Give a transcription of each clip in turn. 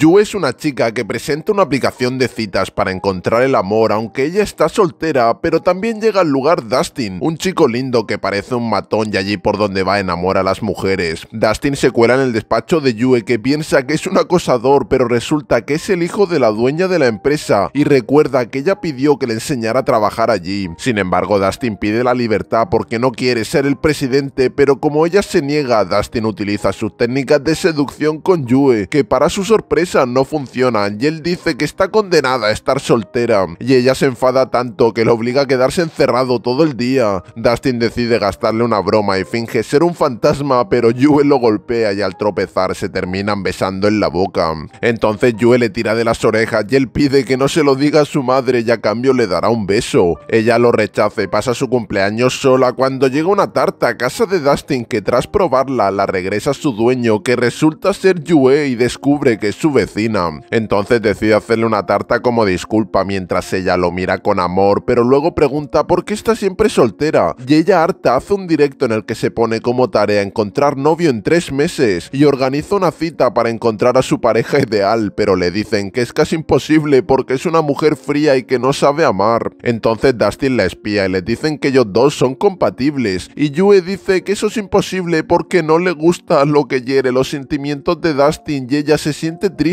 Yue es una chica que presenta una aplicación de citas para encontrar el amor, aunque ella está soltera, pero también llega al lugar Dustin, un chico lindo que parece un matón y allí por donde va enamora a las mujeres. Dustin se cuela en el despacho de Yue que piensa que es un acosador, pero resulta que es el hijo de la dueña de la empresa y recuerda que ella pidió que le enseñara a trabajar allí. Sin embargo, Dustin pide la libertad porque no quiere ser el presidente, pero como ella se niega, Dustin utiliza sus técnicas de seducción con Yue, que para su sorpresa no funcionan y él dice que está condenada a estar soltera y ella se enfada tanto que lo obliga a quedarse encerrado todo el día. Dustin decide gastarle una broma y finge ser un fantasma pero Yue lo golpea y al tropezar se terminan besando en la boca. Entonces Yue le tira de las orejas y él pide que no se lo diga a su madre y a cambio le dará un beso. Ella lo rechaza y pasa su cumpleaños sola cuando llega una tarta a casa de Dustin que tras probarla la regresa a su dueño que resulta ser Yue y descubre que su vecina. Entonces decide hacerle una tarta como disculpa mientras ella lo mira con amor, pero luego pregunta por qué está siempre soltera. Y ella harta hace un directo en el que se pone como tarea encontrar novio en tres meses y organiza una cita para encontrar a su pareja ideal, pero le dicen que es casi imposible porque es una mujer fría y que no sabe amar. Entonces Dustin la espía y le dicen que ellos dos son compatibles y Yue dice que eso es imposible porque no le gusta lo que hiere los sentimientos de Dustin y ella se siente triste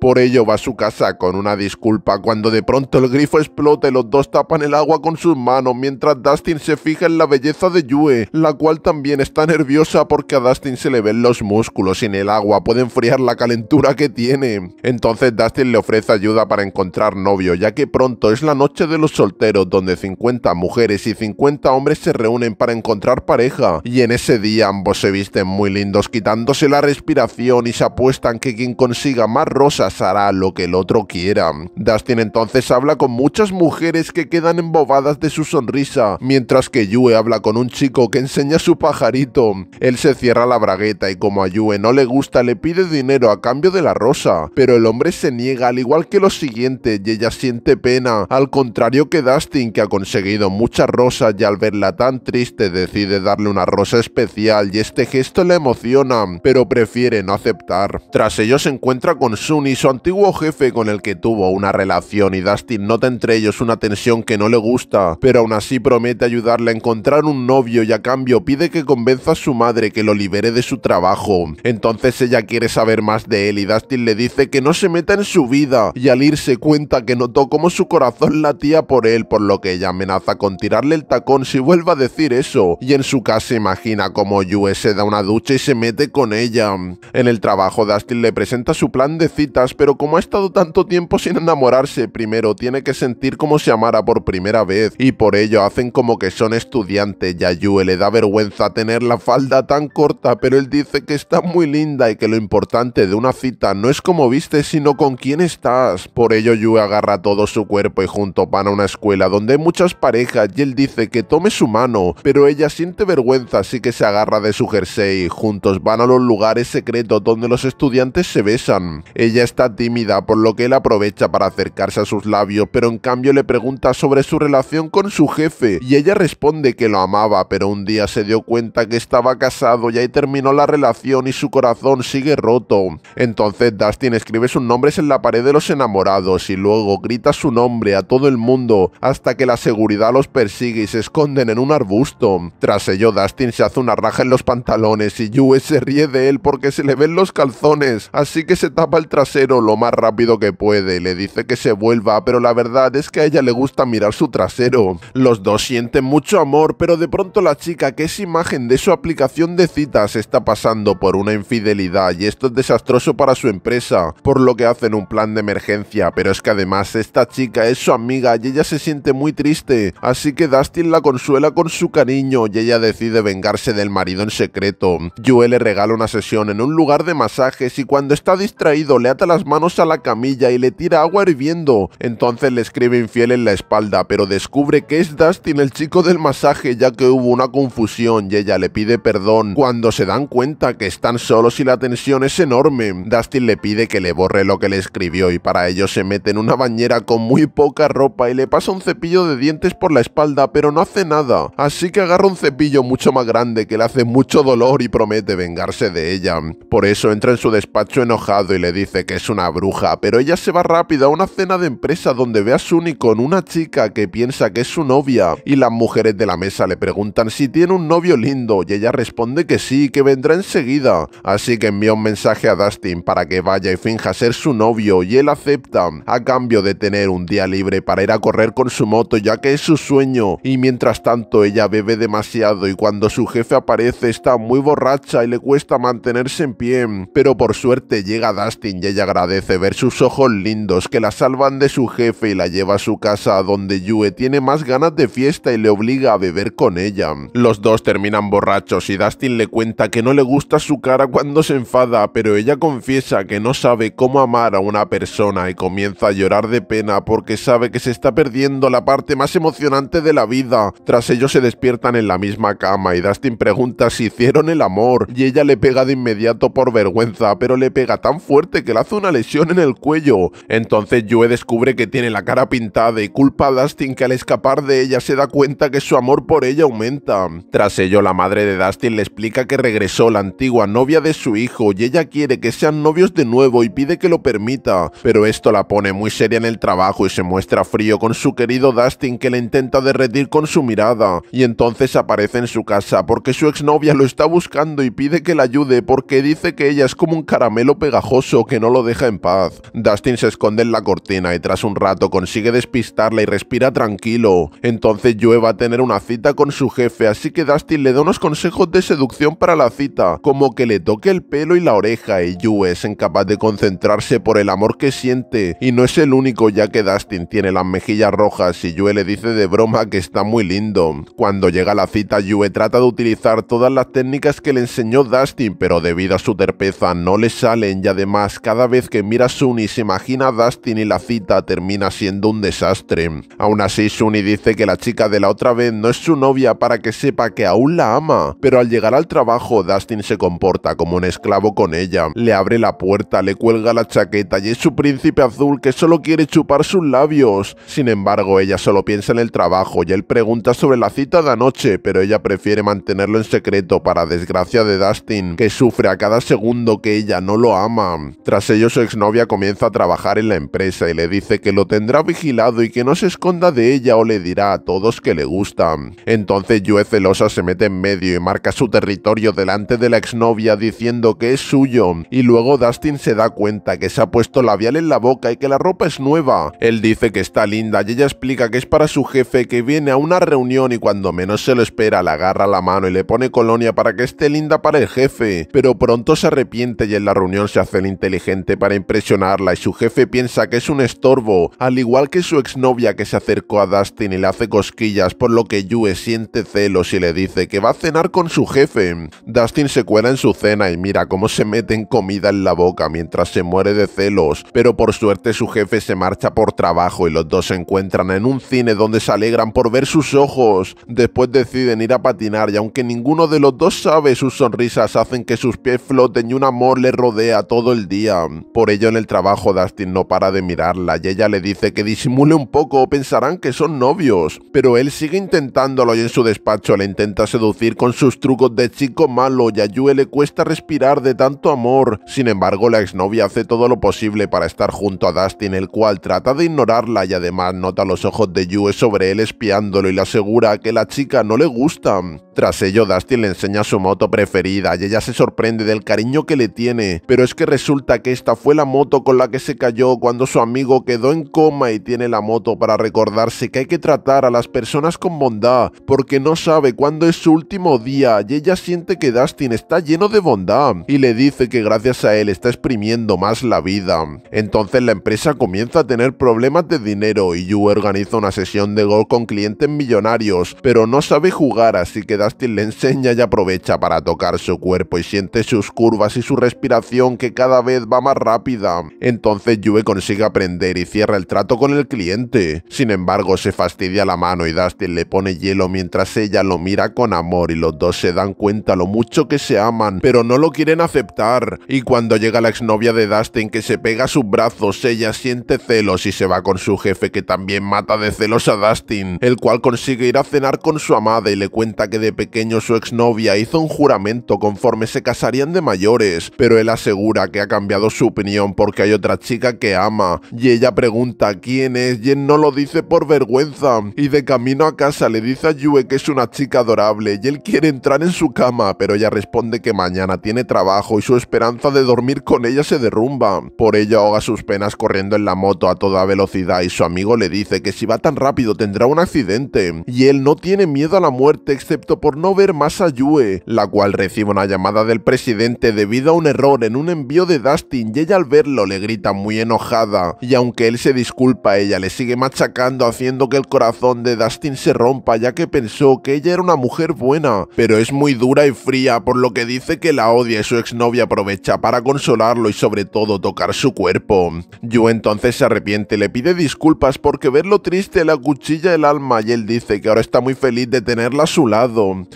por ello va a su casa con una disculpa cuando de pronto el grifo explota y los dos tapan el agua con sus manos mientras Dustin se fija en la belleza de Yue, la cual también está nerviosa porque a Dustin se le ven los músculos y en el agua puede enfriar la calentura que tiene. Entonces Dustin le ofrece ayuda para encontrar novio ya que pronto es la noche de los solteros donde 50 mujeres y 50 hombres se reúnen para encontrar pareja y en ese día ambos se visten muy lindos quitándose la respiración y se apuestan que quien consiga más rosas hará lo que el otro quiera. Dustin entonces habla con muchas mujeres que quedan embobadas de su sonrisa, mientras que Yue habla con un chico que enseña su pajarito. Él se cierra la bragueta y como a Yue no le gusta le pide dinero a cambio de la rosa, pero el hombre se niega al igual que lo siguiente y ella siente pena, al contrario que Dustin que ha conseguido muchas rosas y al verla tan triste decide darle una rosa especial y este gesto le emociona, pero prefiere no aceptar. Tras ello se encuentra con con Sunny, su antiguo jefe con el que tuvo una relación, y Dustin nota entre ellos una tensión que no le gusta, pero aún así promete ayudarle a encontrar un novio y a cambio pide que convenza a su madre que lo libere de su trabajo. Entonces ella quiere saber más de él y Dustin le dice que no se meta en su vida, y al irse cuenta que notó cómo su corazón latía por él, por lo que ella amenaza con tirarle el tacón si vuelve a decir eso, y en su casa imagina cómo Yue se da una ducha y se mete con ella. En el trabajo Dustin le presenta su plan de citas, pero como ha estado tanto tiempo sin enamorarse, primero tiene que sentir como se amara por primera vez, y por ello hacen como que son estudiantes. y Yue le da vergüenza tener la falda tan corta, pero él dice que está muy linda y que lo importante de una cita no es cómo viste, sino con quién estás. Por ello Yue agarra todo su cuerpo y junto van a una escuela donde hay muchas parejas y él dice que tome su mano, pero ella siente vergüenza así que se agarra de su jersey. y Juntos van a los lugares secretos donde los estudiantes se besan ella está tímida, por lo que él aprovecha para acercarse a sus labios, pero en cambio le pregunta sobre su relación con su jefe, y ella responde que lo amaba, pero un día se dio cuenta que estaba casado y ahí terminó la relación y su corazón sigue roto. Entonces Dustin escribe sus nombres en la pared de los enamorados y luego grita su nombre a todo el mundo hasta que la seguridad los persigue y se esconden en un arbusto. Tras ello, Dustin se hace una raja en los pantalones y Yue se ríe de él porque se le ven los calzones, así que se tapa el trasero lo más rápido que puede, le dice que se vuelva, pero la verdad es que a ella le gusta mirar su trasero. Los dos sienten mucho amor, pero de pronto la chica, que es imagen de su aplicación de citas, está pasando por una infidelidad y esto es desastroso para su empresa, por lo que hacen un plan de emergencia, pero es que además esta chica es su amiga y ella se siente muy triste, así que Dustin la consuela con su cariño y ella decide vengarse del marido en secreto. Yue le regala una sesión en un lugar de masajes y cuando está traído, le ata las manos a la camilla y le tira agua hirviendo. Entonces le escribe infiel en la espalda, pero descubre que es Dustin el chico del masaje ya que hubo una confusión y ella le pide perdón. Cuando se dan cuenta que están solos y la tensión es enorme, Dustin le pide que le borre lo que le escribió y para ello se mete en una bañera con muy poca ropa y le pasa un cepillo de dientes por la espalda, pero no hace nada. Así que agarra un cepillo mucho más grande que le hace mucho dolor y promete vengarse de ella. Por eso entra en su despacho enojado y le dice que es una bruja, pero ella se va rápido a una cena de empresa donde ve a Sunny con una chica que piensa que es su novia, y las mujeres de la mesa le preguntan si tiene un novio lindo, y ella responde que sí, que vendrá enseguida. Así que envía un mensaje a Dustin para que vaya y finja ser su novio, y él acepta, a cambio de tener un día libre para ir a correr con su moto ya que es su sueño, y mientras tanto ella bebe demasiado y cuando su jefe aparece está muy borracha y le cuesta mantenerse en pie, pero por suerte llega Dustin y ella agradece ver sus ojos lindos que la salvan de su jefe y la lleva a su casa donde Yue tiene más ganas de fiesta y le obliga a beber con ella. Los dos terminan borrachos y Dustin le cuenta que no le gusta su cara cuando se enfada, pero ella confiesa que no sabe cómo amar a una persona y comienza a llorar de pena porque sabe que se está perdiendo la parte más emocionante de la vida. Tras ello se despiertan en la misma cama y Dustin pregunta si hicieron el amor y ella le pega de inmediato por vergüenza, pero le pega tan fuerte fuerte que le hace una lesión en el cuello. Entonces Yue descubre que tiene la cara pintada y culpa a Dustin que al escapar de ella se da cuenta que su amor por ella aumenta. Tras ello, la madre de Dustin le explica que regresó la antigua novia de su hijo y ella quiere que sean novios de nuevo y pide que lo permita, pero esto la pone muy seria en el trabajo y se muestra frío con su querido Dustin que le intenta derretir con su mirada, y entonces aparece en su casa porque su exnovia lo está buscando y pide que la ayude porque dice que ella es como un caramelo pegajoso que no lo deja en paz. Dustin se esconde en la cortina y tras un rato consigue despistarla y respira tranquilo. Entonces Yue va a tener una cita con su jefe, así que Dustin le da unos consejos de seducción para la cita, como que le toque el pelo y la oreja, y Yue es incapaz de concentrarse por el amor que siente, y no es el único ya que Dustin tiene las mejillas rojas y Yue le dice de broma que está muy lindo. Cuando llega la cita, Yue trata de utilizar todas las técnicas que le enseñó Dustin, pero debido a su terpeza no le salen ya de Además, cada vez que mira a Sunny se imagina a Dustin y la cita termina siendo un desastre. Aún así, Sunny dice que la chica de la otra vez no es su novia para que sepa que aún la ama, pero al llegar al trabajo, Dustin se comporta como un esclavo con ella. Le abre la puerta, le cuelga la chaqueta y es su príncipe azul que solo quiere chupar sus labios. Sin embargo, ella solo piensa en el trabajo y él pregunta sobre la cita de anoche, pero ella prefiere mantenerlo en secreto para desgracia de Dustin, que sufre a cada segundo que ella no lo ama tras ello, su exnovia comienza a trabajar en la empresa y le dice que lo tendrá vigilado y que no se esconda de ella o le dirá a todos que le gusta. Entonces Juez celosa se mete en medio y marca su territorio delante de la exnovia diciendo que es suyo, y luego Dustin se da cuenta que se ha puesto labial en la boca y que la ropa es nueva. Él dice que está linda y ella explica que es para su jefe que viene a una reunión y cuando menos se lo espera le agarra la mano y le pone colonia para que esté linda para el jefe, pero pronto se arrepiente y en la reunión se hace inteligente para impresionarla y su jefe piensa que es un estorbo, al igual que su exnovia que se acercó a Dustin y le hace cosquillas, por lo que Yue siente celos y le dice que va a cenar con su jefe. Dustin se cuela en su cena y mira cómo se meten comida en la boca mientras se muere de celos, pero por suerte su jefe se marcha por trabajo y los dos se encuentran en un cine donde se alegran por ver sus ojos. Después deciden ir a patinar y aunque ninguno de los dos sabe, sus sonrisas hacen que sus pies floten y un amor le rodea todo el día. Por ello en el trabajo Dustin no para de mirarla y ella le dice que disimule un poco o pensarán que son novios. Pero él sigue intentándolo y en su despacho le intenta seducir con sus trucos de chico malo y a Yue le cuesta respirar de tanto amor. Sin embargo la exnovia hace todo lo posible para estar junto a Dustin el cual trata de ignorarla y además nota los ojos de Yue sobre él espiándolo y le asegura que la chica no le gusta. Tras ello Dustin le enseña su moto preferida y ella se sorprende del cariño que le tiene, pero es que Resulta que esta fue la moto con la que se cayó cuando su amigo quedó en coma y tiene la moto para recordarse que hay que tratar a las personas con bondad, porque no sabe cuándo es su último día y ella siente que Dustin está lleno de bondad y le dice que gracias a él está exprimiendo más la vida. Entonces la empresa comienza a tener problemas de dinero y Yu organiza una sesión de golf con clientes millonarios, pero no sabe jugar así que Dustin le enseña y aprovecha para tocar su cuerpo y siente sus curvas y su respiración que cada vez va más rápida. Entonces Yue consigue aprender y cierra el trato con el cliente. Sin embargo, se fastidia la mano y Dustin le pone hielo mientras ella lo mira con amor y los dos se dan cuenta lo mucho que se aman, pero no lo quieren aceptar. Y cuando llega la exnovia de Dustin que se pega a sus brazos, ella siente celos y se va con su jefe que también mata de celos a Dustin, el cual consigue ir a cenar con su amada y le cuenta que de pequeño su exnovia hizo un juramento conforme se casarían de mayores, pero él asegura que ha cambiado su opinión porque hay otra chica que ama. Y ella pregunta quién es y él no lo dice por vergüenza. Y de camino a casa le dice a Yue que es una chica adorable y él quiere entrar en su cama, pero ella responde que mañana tiene trabajo y su esperanza de dormir con ella se derrumba. Por ello ahoga sus penas corriendo en la moto a toda velocidad y su amigo le dice que si va tan rápido tendrá un accidente. Y él no tiene miedo a la muerte excepto por no ver más a Yue, la cual recibe una llamada del presidente debido a un error en un envío de Dustin y ella al verlo le grita muy enojada, y aunque él se disculpa, ella le sigue machacando haciendo que el corazón de Dustin se rompa ya que pensó que ella era una mujer buena, pero es muy dura y fría por lo que dice que la odia y su exnovia aprovecha para consolarlo y sobre todo tocar su cuerpo. yo entonces se arrepiente, le pide disculpas porque verlo triste la cuchilla el alma y él dice que ahora está muy feliz de tenerla a su lado.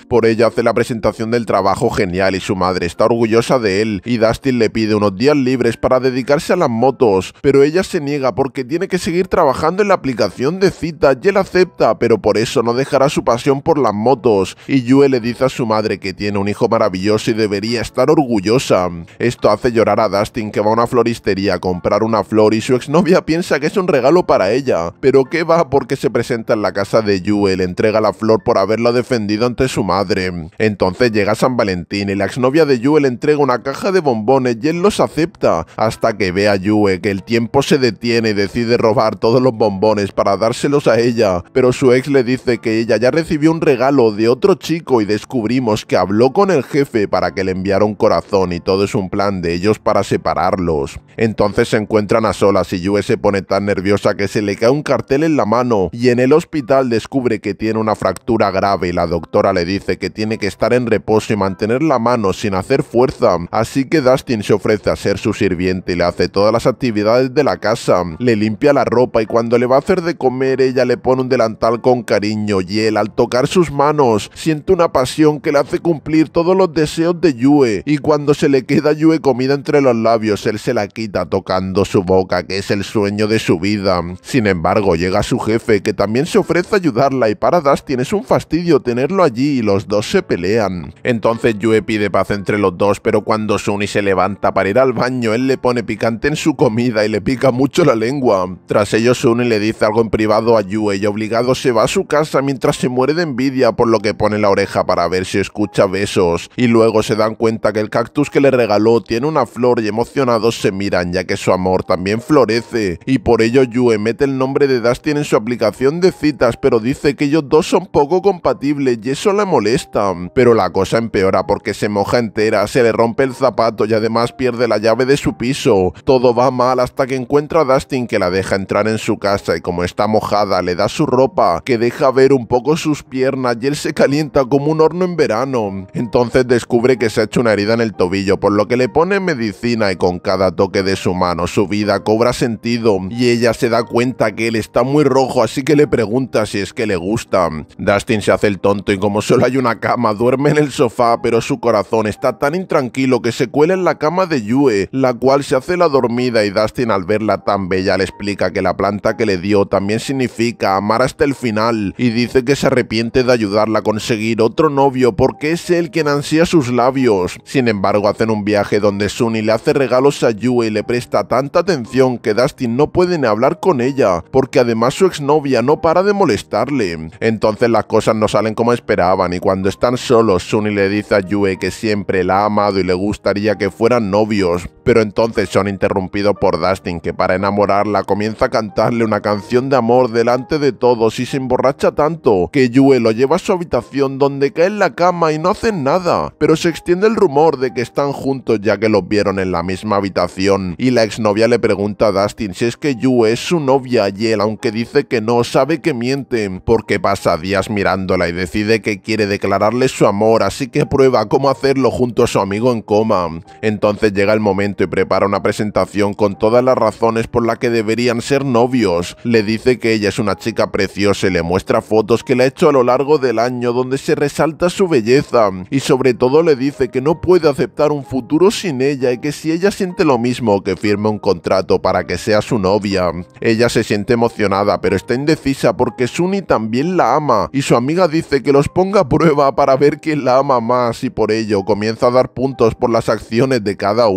Por ella hace la presentación del trabajo genial y su madre está orgullosa de él y Dustin le pide unos días libres para dedicarse a las motos, pero ella se niega porque tiene que seguir trabajando en la aplicación de cita y él acepta, pero por eso no dejará su pasión por las motos. Y Yue le dice a su madre que tiene un hijo maravilloso y debería estar orgullosa. Esto hace llorar a Dustin que va a una floristería a comprar una flor y su exnovia piensa que es un regalo para ella, pero que va porque se presenta en la casa de Yue, le entrega la flor por haberla defendido ante su madre. Entonces llega San Valentín y la exnovia de Yue le entrega una caja de bombones y él los acepta, hasta que ve a Yue que el tiempo se detiene y decide robar todos los bombones para dárselos a ella, pero su ex le dice que ella ya recibió un regalo de otro chico y descubrimos que habló con el jefe para que le enviara un corazón y todo es un plan de ellos para separarlos. Entonces se encuentran a solas y Yue se pone tan nerviosa que se le cae un cartel en la mano y en el hospital descubre que tiene una fractura grave y la doctora le dice que tiene que estar en reposo y mantener la mano sin hacer fuerza, así que Dustin se ofrece pues, a ser su sirviente y le hace todas las actividades de la casa. Le limpia la ropa y cuando le va a hacer de comer ella le pone un delantal con cariño y él al tocar sus manos siente una pasión que le hace cumplir todos los deseos de Yue y cuando se le queda Yue comida entre los labios él se la quita tocando su boca que es el sueño de su vida. Sin embargo llega su jefe que también se ofrece a ayudarla y para Dustin es un fastidio tenerlo allí y los dos se pelean. Entonces Yue pide paz entre los dos pero cuando Sunny se levanta para al baño, él le pone picante en su comida y le pica mucho la lengua. Tras ello, Sun le dice algo en privado a Yue y obligado se va a su casa mientras se muere de envidia por lo que pone la oreja para ver si escucha besos. Y luego se dan cuenta que el cactus que le regaló tiene una flor y emocionados se miran ya que su amor también florece. Y por ello Yue mete el nombre de Dustin en su aplicación de citas pero dice que ellos dos son poco compatibles y eso le molesta. Pero la cosa empeora porque se moja entera, se le rompe el zapato y además pierde de la llave de su piso. Todo va mal hasta que encuentra a Dustin que la deja entrar en su casa y como está mojada le da su ropa, que deja ver un poco sus piernas y él se calienta como un horno en verano. Entonces descubre que se ha hecho una herida en el tobillo, por lo que le pone medicina y con cada toque de su mano su vida cobra sentido y ella se da cuenta que él está muy rojo así que le pregunta si es que le gusta. Dustin se hace el tonto y como solo hay una cama duerme en el sofá pero su corazón está tan intranquilo que se cuela en la cama de Yue, la cual se hace la dormida y Dustin al verla tan bella le explica que la planta que le dio también significa amar hasta el final y dice que se arrepiente de ayudarla a conseguir otro novio porque es él quien ansía sus labios. Sin embargo, hacen un viaje donde Sunny le hace regalos a Yue y le presta tanta atención que Dustin no puede ni hablar con ella, porque además su exnovia no para de molestarle. Entonces las cosas no salen como esperaban y cuando están solos, Sunny le dice a Yue que siempre la ha amado y le gustaría que fueran novios pero entonces son interrumpidos por Dustin que para enamorarla comienza a cantarle una canción de amor delante de todos y se emborracha tanto que Yue lo lleva a su habitación donde cae en la cama y no hacen nada, pero se extiende el rumor de que están juntos ya que los vieron en la misma habitación y la exnovia le pregunta a Dustin si es que Yue es su novia y él aunque dice que no sabe que miente porque pasa días mirándola y decide que quiere declararle su amor así que prueba cómo hacerlo junto a su amigo en coma. Entonces llega llega el momento y prepara una presentación con todas las razones por las que deberían ser novios. Le dice que ella es una chica preciosa y le muestra fotos que le ha hecho a lo largo del año donde se resalta su belleza y sobre todo le dice que no puede aceptar un futuro sin ella y que si ella siente lo mismo que firme un contrato para que sea su novia. Ella se siente emocionada pero está indecisa porque Sunny también la ama y su amiga dice que los ponga a prueba para ver quién la ama más y por ello comienza a dar puntos por las acciones de cada uno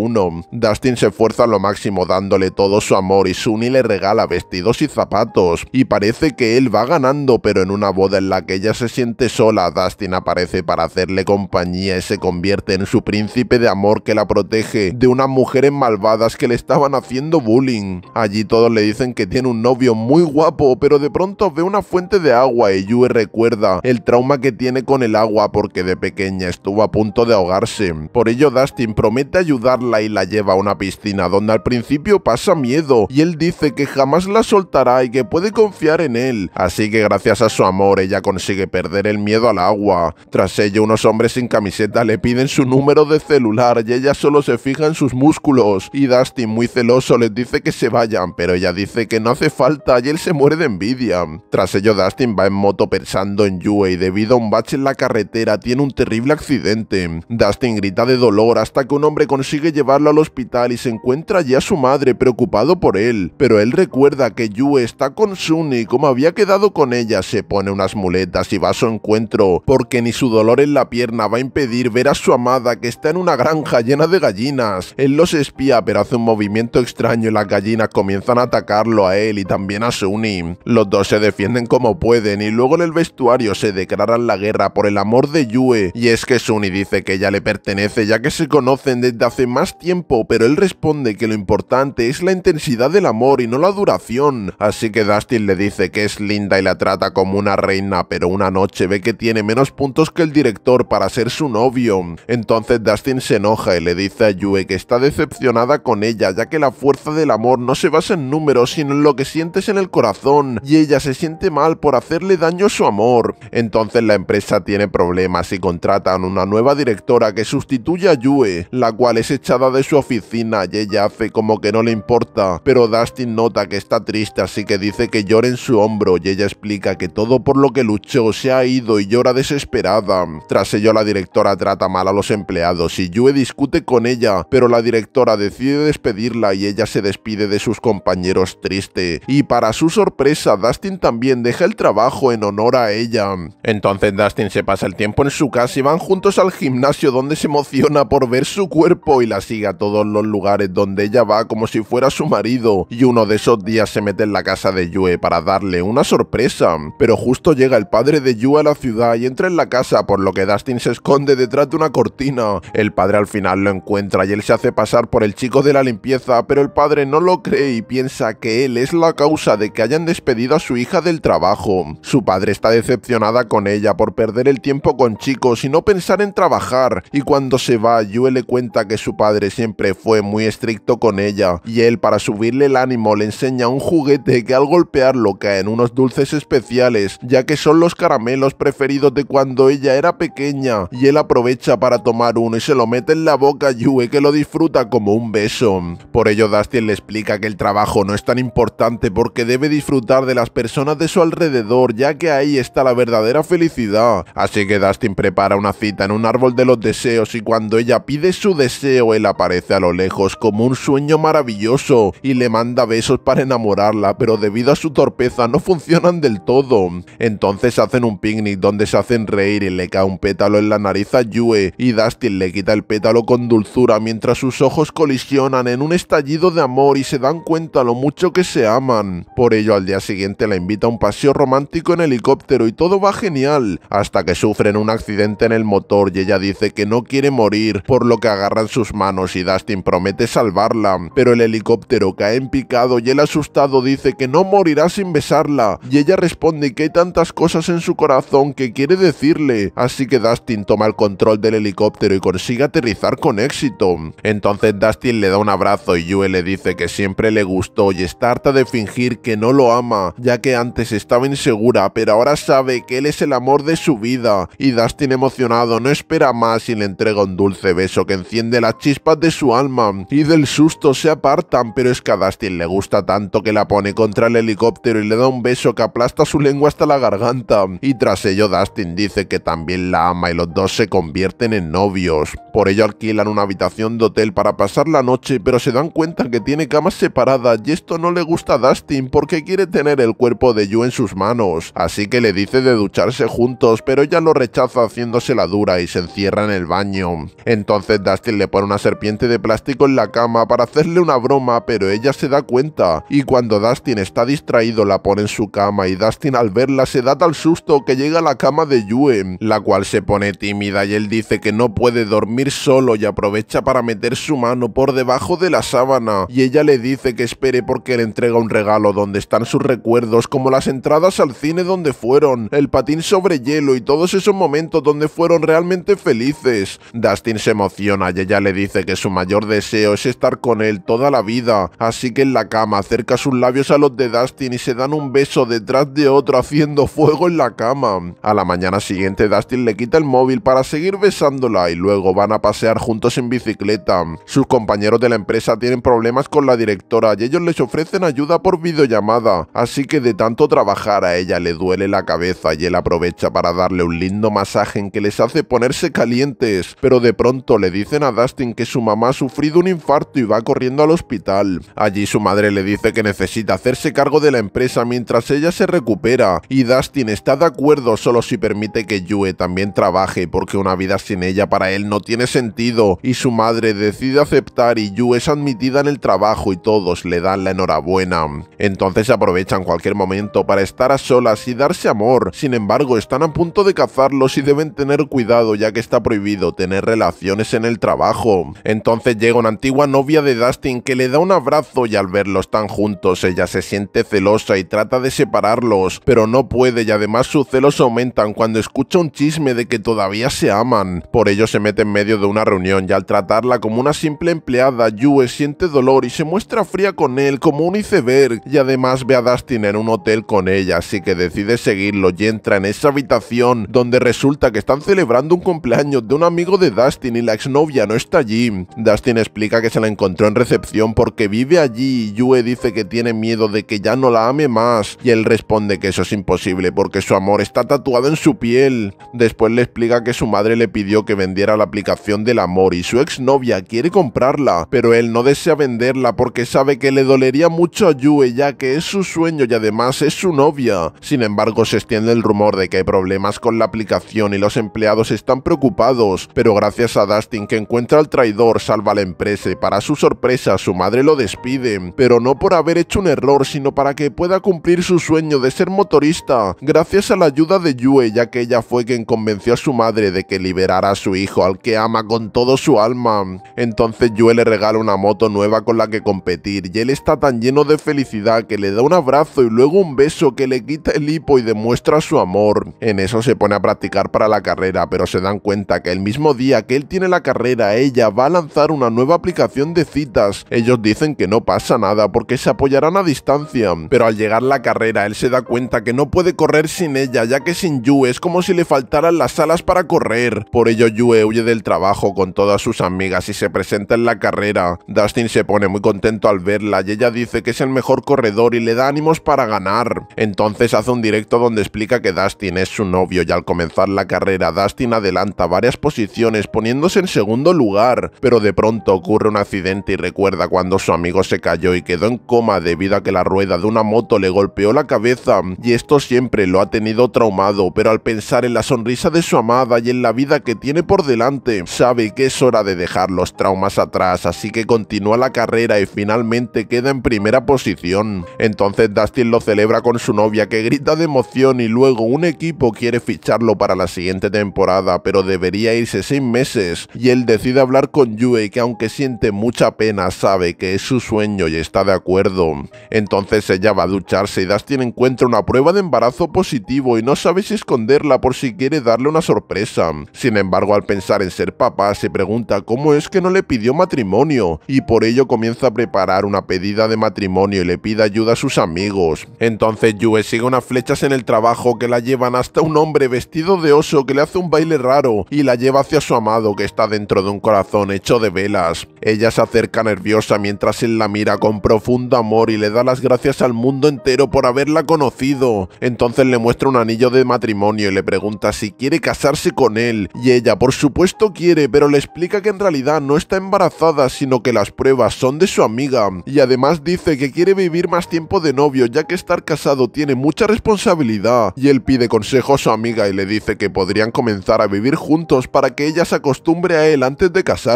Dustin se esfuerza lo máximo dándole todo su amor y Sunny le regala vestidos y zapatos, y parece que él va ganando, pero en una boda en la que ella se siente sola, Dustin aparece para hacerle compañía y se convierte en su príncipe de amor que la protege de unas mujeres malvadas que le estaban haciendo bullying. Allí todos le dicen que tiene un novio muy guapo, pero de pronto ve una fuente de agua y Yue recuerda el trauma que tiene con el agua porque de pequeña estuvo a punto de ahogarse. Por ello Dustin promete ayudar y la lleva a una piscina donde al principio pasa miedo y él dice que jamás la soltará y que puede confiar en él. Así que gracias a su amor ella consigue perder el miedo al agua. Tras ello unos hombres sin camiseta le piden su número de celular y ella solo se fija en sus músculos. Y Dustin muy celoso les dice que se vayan, pero ella dice que no hace falta y él se muere de envidia. Tras ello Dustin va en moto pensando en Yue y debido a un bache en la carretera tiene un terrible accidente. Dustin grita de dolor hasta que un hombre consigue llevarlo al hospital y se encuentra allí a su madre preocupado por él, pero él recuerda que Yue está con Sunny y como había quedado con ella se pone unas muletas y va a su encuentro porque ni su dolor en la pierna va a impedir ver a su amada que está en una granja llena de gallinas. Él los espía pero hace un movimiento extraño y las gallinas comienzan a atacarlo a él y también a Sunny. Los dos se defienden como pueden y luego en el vestuario se declaran la guerra por el amor de Yue y es que Sunny dice que ella le pertenece ya que se conocen desde hace más más tiempo, pero él responde que lo importante es la intensidad del amor y no la duración. Así que Dustin le dice que es linda y la trata como una reina, pero una noche ve que tiene menos puntos que el director para ser su novio. Entonces Dustin se enoja y le dice a Yue que está decepcionada con ella, ya que la fuerza del amor no se basa en números, sino en lo que sientes en el corazón, y ella se siente mal por hacerle daño a su amor. Entonces la empresa tiene problemas y contratan una nueva directora que sustituye a Yue, la cual es de su oficina y ella hace como que no le importa, pero Dustin nota que está triste así que dice que llora en su hombro y ella explica que todo por lo que luchó se ha ido y llora desesperada. Tras ello la directora trata mal a los empleados y Yue discute con ella, pero la directora decide despedirla y ella se despide de sus compañeros triste. Y para su sorpresa, Dustin también deja el trabajo en honor a ella. Entonces Dustin se pasa el tiempo en su casa y van juntos al gimnasio donde se emociona por ver su cuerpo y la sigue a todos los lugares donde ella va como si fuera su marido, y uno de esos días se mete en la casa de Yue para darle una sorpresa. Pero justo llega el padre de Yue a la ciudad y entra en la casa, por lo que Dustin se esconde detrás de una cortina. El padre al final lo encuentra y él se hace pasar por el chico de la limpieza, pero el padre no lo cree y piensa que él es la causa de que hayan despedido a su hija del trabajo. Su padre está decepcionada con ella por perder el tiempo con chicos y no pensar en trabajar, y cuando se va, Yue le cuenta que su padre siempre fue muy estricto con ella, y él para subirle el ánimo le enseña un juguete que al golpearlo caen unos dulces especiales, ya que son los caramelos preferidos de cuando ella era pequeña, y él aprovecha para tomar uno y se lo mete en la boca a Yue que lo disfruta como un beso. Por ello Dustin le explica que el trabajo no es tan importante porque debe disfrutar de las personas de su alrededor, ya que ahí está la verdadera felicidad. Así que Dustin prepara una cita en un árbol de los deseos y cuando ella pide su deseo, aparece a lo lejos como un sueño maravilloso y le manda besos para enamorarla, pero debido a su torpeza no funcionan del todo. Entonces hacen un picnic donde se hacen reír y le cae un pétalo en la nariz a Yue y Dustin le quita el pétalo con dulzura mientras sus ojos colisionan en un estallido de amor y se dan cuenta lo mucho que se aman. Por ello al día siguiente la invita a un paseo romántico en helicóptero y todo va genial, hasta que sufren un accidente en el motor y ella dice que no quiere morir, por lo que agarran sus manos y Dustin promete salvarla, pero el helicóptero cae en picado y el asustado dice que no morirá sin besarla, y ella responde que hay tantas cosas en su corazón que quiere decirle, así que Dustin toma el control del helicóptero y consigue aterrizar con éxito. Entonces Dustin le da un abrazo y Yue le dice que siempre le gustó y está harta de fingir que no lo ama, ya que antes estaba insegura, pero ahora sabe que él es el amor de su vida, y Dustin emocionado no espera más y le entrega un dulce beso que enciende la chica chispas de su alma y del susto se apartan, pero es que a Dustin le gusta tanto que la pone contra el helicóptero y le da un beso que aplasta su lengua hasta la garganta. Y tras ello Dustin dice que también la ama y los dos se convierten en novios. Por ello alquilan una habitación de hotel para pasar la noche, pero se dan cuenta que tiene camas separadas y esto no le gusta a Dustin porque quiere tener el cuerpo de Yu en sus manos. Así que le dice de ducharse juntos, pero ella lo rechaza haciéndose la dura y se encierra en el baño. Entonces Dustin le pone una serpiente de plástico en la cama para hacerle una broma, pero ella se da cuenta. Y cuando Dustin está distraído la pone en su cama y Dustin al verla se da tal susto que llega a la cama de Yue, la cual se pone tímida y él dice que no puede dormir solo y aprovecha para meter su mano por debajo de la sábana. Y ella le dice que espere porque le entrega un regalo donde están sus recuerdos como las entradas al cine donde fueron, el patín sobre hielo y todos esos momentos donde fueron realmente felices. Dustin se emociona y ella le dice dice que su mayor deseo es estar con él toda la vida, así que en la cama acerca sus labios a los de Dustin y se dan un beso detrás de otro haciendo fuego en la cama. A la mañana siguiente Dustin le quita el móvil para seguir besándola y luego van a pasear juntos en bicicleta. Sus compañeros de la empresa tienen problemas con la directora y ellos les ofrecen ayuda por videollamada, así que de tanto trabajar a ella le duele la cabeza y él aprovecha para darle un lindo masaje en que les hace ponerse calientes, pero de pronto le dicen a Dustin que su mamá ha sufrido un infarto y va corriendo al hospital. Allí su madre le dice que necesita hacerse cargo de la empresa mientras ella se recupera y Dustin está de acuerdo solo si permite que Yue también trabaje porque una vida sin ella para él no tiene sentido y su madre decide aceptar y Yue es admitida en el trabajo y todos le dan la enhorabuena. Entonces aprovechan cualquier momento para estar a solas y darse amor, sin embargo están a punto de cazarlos y deben tener cuidado ya que está prohibido tener relaciones en el trabajo. Entonces llega una antigua novia de Dustin que le da un abrazo y al verlos tan juntos ella se siente celosa y trata de separarlos, pero no puede y además sus celos aumentan cuando escucha un chisme de que todavía se aman. Por ello se mete en medio de una reunión y al tratarla como una simple empleada, Yue siente dolor y se muestra fría con él como un iceberg y además ve a Dustin en un hotel con ella, así que decide seguirlo y entra en esa habitación donde resulta que están celebrando un cumpleaños de un amigo de Dustin y la exnovia no está allí Dustin explica que se la encontró en recepción porque vive allí y Yue dice que tiene miedo de que ya no la ame más y él responde que eso es imposible porque su amor está tatuado en su piel. Después le explica que su madre le pidió que vendiera la aplicación del amor y su exnovia quiere comprarla, pero él no desea venderla porque sabe que le dolería mucho a Yue ya que es su sueño y además es su novia. Sin embargo, se extiende el rumor de que hay problemas con la aplicación y los empleados están preocupados, pero gracias a Dustin que encuentra al traidor salva la empresa y para su sorpresa su madre lo despide, pero no por haber hecho un error sino para que pueda cumplir su sueño de ser motorista gracias a la ayuda de Yue ya que ella fue quien convenció a su madre de que liberara a su hijo al que ama con todo su alma. Entonces Yue le regala una moto nueva con la que competir y él está tan lleno de felicidad que le da un abrazo y luego un beso que le quita el hipo y demuestra su amor. En eso se pone a practicar para la carrera pero se dan cuenta que el mismo día que él tiene la carrera ella va a lanzar una nueva aplicación de citas. Ellos dicen que no pasa nada porque se apoyarán a distancia, pero al llegar la carrera él se da cuenta que no puede correr sin ella ya que sin Yue es como si le faltaran las alas para correr. Por ello Yue huye del trabajo con todas sus amigas y se presenta en la carrera. Dustin se pone muy contento al verla y ella dice que es el mejor corredor y le da ánimos para ganar. Entonces hace un directo donde explica que Dustin es su novio y al comenzar la carrera Dustin adelanta varias posiciones poniéndose en segundo lugar pero de pronto ocurre un accidente y recuerda cuando su amigo se cayó y quedó en coma debido a que la rueda de una moto le golpeó la cabeza, y esto siempre lo ha tenido traumado, pero al pensar en la sonrisa de su amada y en la vida que tiene por delante, sabe que es hora de dejar los traumas atrás, así que continúa la carrera y finalmente queda en primera posición. Entonces Dustin lo celebra con su novia que grita de emoción y luego un equipo quiere ficharlo para la siguiente temporada, pero debería irse seis meses, y él decide hablar con Yue que aunque siente mucha pena sabe que es su sueño y está de acuerdo. Entonces ella va a ducharse y Dustin encuentra una prueba de embarazo positivo y no sabe si esconderla por si quiere darle una sorpresa. Sin embargo al pensar en ser papá se pregunta cómo es que no le pidió matrimonio y por ello comienza a preparar una pedida de matrimonio y le pide ayuda a sus amigos. Entonces Yue sigue unas flechas en el trabajo que la llevan hasta un hombre vestido de oso que le hace un baile raro y la lleva hacia su amado que está dentro de un corazón hecho de velas. Ella se acerca nerviosa mientras él la mira con profundo amor y le da las gracias al mundo entero por haberla conocido. Entonces le muestra un anillo de matrimonio y le pregunta si quiere casarse con él. Y ella, por supuesto, quiere, pero le explica que en realidad no está embarazada, sino que las pruebas son de su amiga. Y además dice que quiere vivir más tiempo de novio, ya que estar casado tiene mucha responsabilidad. Y él pide consejo a su amiga y le dice que podrían comenzar a vivir juntos para que ella se acostumbre a él antes de casarse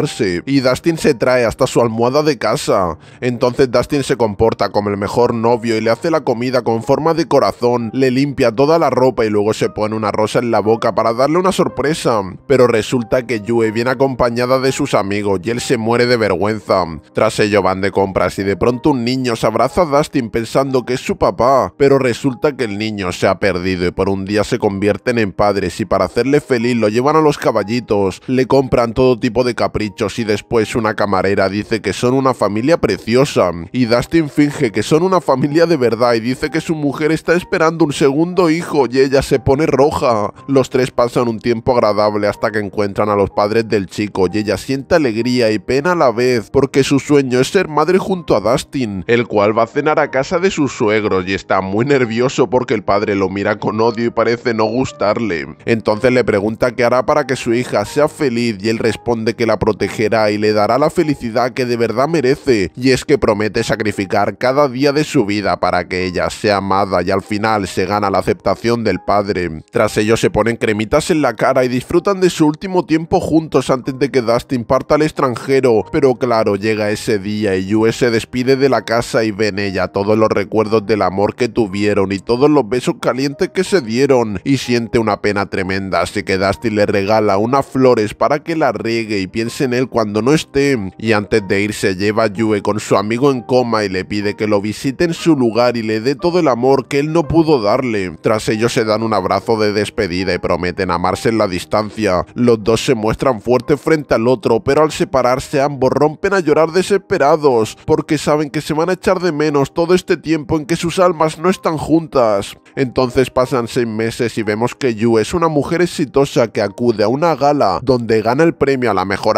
y Dustin se trae hasta su almohada de casa. Entonces Dustin se comporta como el mejor novio y le hace la comida con forma de corazón, le limpia toda la ropa y luego se pone una rosa en la boca para darle una sorpresa. Pero resulta que Yue viene acompañada de sus amigos y él se muere de vergüenza. Tras ello van de compras y de pronto un niño se abraza a Dustin pensando que es su papá, pero resulta que el niño se ha perdido y por un día se convierten en padres y para hacerle feliz lo llevan a los caballitos, le compran todo tipo de caprichos y después una camarera dice que son una familia preciosa. Y Dustin finge que son una familia de verdad y dice que su mujer está esperando un segundo hijo y ella se pone roja. Los tres pasan un tiempo agradable hasta que encuentran a los padres del chico y ella siente alegría y pena a la vez porque su sueño es ser madre junto a Dustin, el cual va a cenar a casa de sus suegros y está muy nervioso porque el padre lo mira con odio y parece no gustarle. Entonces le pregunta qué hará para que su hija sea feliz y él responde que la protegerá y le dará la felicidad que de verdad merece, y es que promete sacrificar cada día de su vida para que ella sea amada y al final se gana la aceptación del padre. Tras ello se ponen cremitas en la cara y disfrutan de su último tiempo juntos antes de que Dustin parta al extranjero, pero claro, llega ese día y Yue se despide de la casa y ve en ella todos los recuerdos del amor que tuvieron y todos los besos calientes que se dieron, y siente una pena tremenda, así que Dustin le regala unas flores para que la riegue y piense en él cuando no esté. Y antes de irse lleva a Yue con su amigo en coma y le pide que lo visite en su lugar y le dé todo el amor que él no pudo darle. Tras ello se dan un abrazo de despedida y prometen amarse en la distancia. Los dos se muestran fuertes frente al otro, pero al separarse ambos rompen a llorar desesperados, porque saben que se van a echar de menos todo este tiempo en que sus almas no están juntas. Entonces pasan seis meses y vemos que Yue es una mujer exitosa que acude a una gala donde gana el premio a la mejor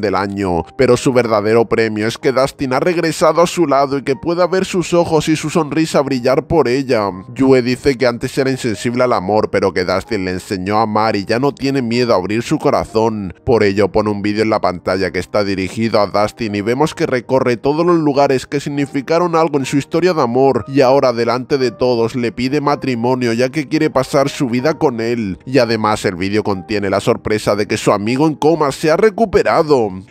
del año, pero su verdadero premio es que Dustin ha regresado a su lado y que pueda ver sus ojos y su sonrisa brillar por ella. Yue dice que antes era insensible al amor, pero que Dustin le enseñó a amar y ya no tiene miedo a abrir su corazón. Por ello pone un vídeo en la pantalla que está dirigido a Dustin y vemos que recorre todos los lugares que significaron algo en su historia de amor y ahora delante de todos le pide matrimonio ya que quiere pasar su vida con él. Y además el vídeo contiene la sorpresa de que su amigo en coma se ha recuperado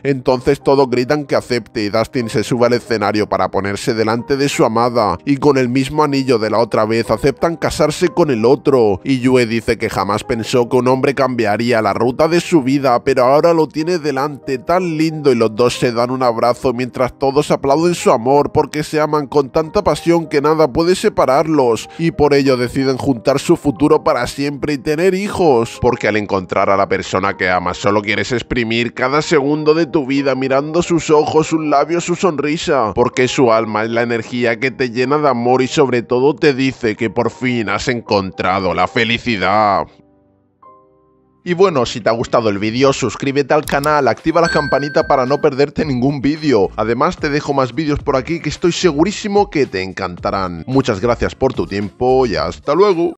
entonces todos gritan que acepte y Dustin se sube al escenario para ponerse delante de su amada y con el mismo anillo de la otra vez aceptan casarse con el otro y Yue dice que jamás pensó que un hombre cambiaría la ruta de su vida pero ahora lo tiene delante tan lindo y los dos se dan un abrazo mientras todos aplauden su amor porque se aman con tanta pasión que nada puede separarlos y por ello deciden juntar su futuro para siempre y tener hijos porque al encontrar a la persona que amas solo quieres exprimir cada segundo de tu vida mirando sus ojos, sus labios, su sonrisa, porque su alma es la energía que te llena de amor y sobre todo te dice que por fin has encontrado la felicidad. Y bueno, si te ha gustado el vídeo, suscríbete al canal, activa la campanita para no perderte ningún vídeo. Además, te dejo más vídeos por aquí que estoy segurísimo que te encantarán. Muchas gracias por tu tiempo y hasta luego.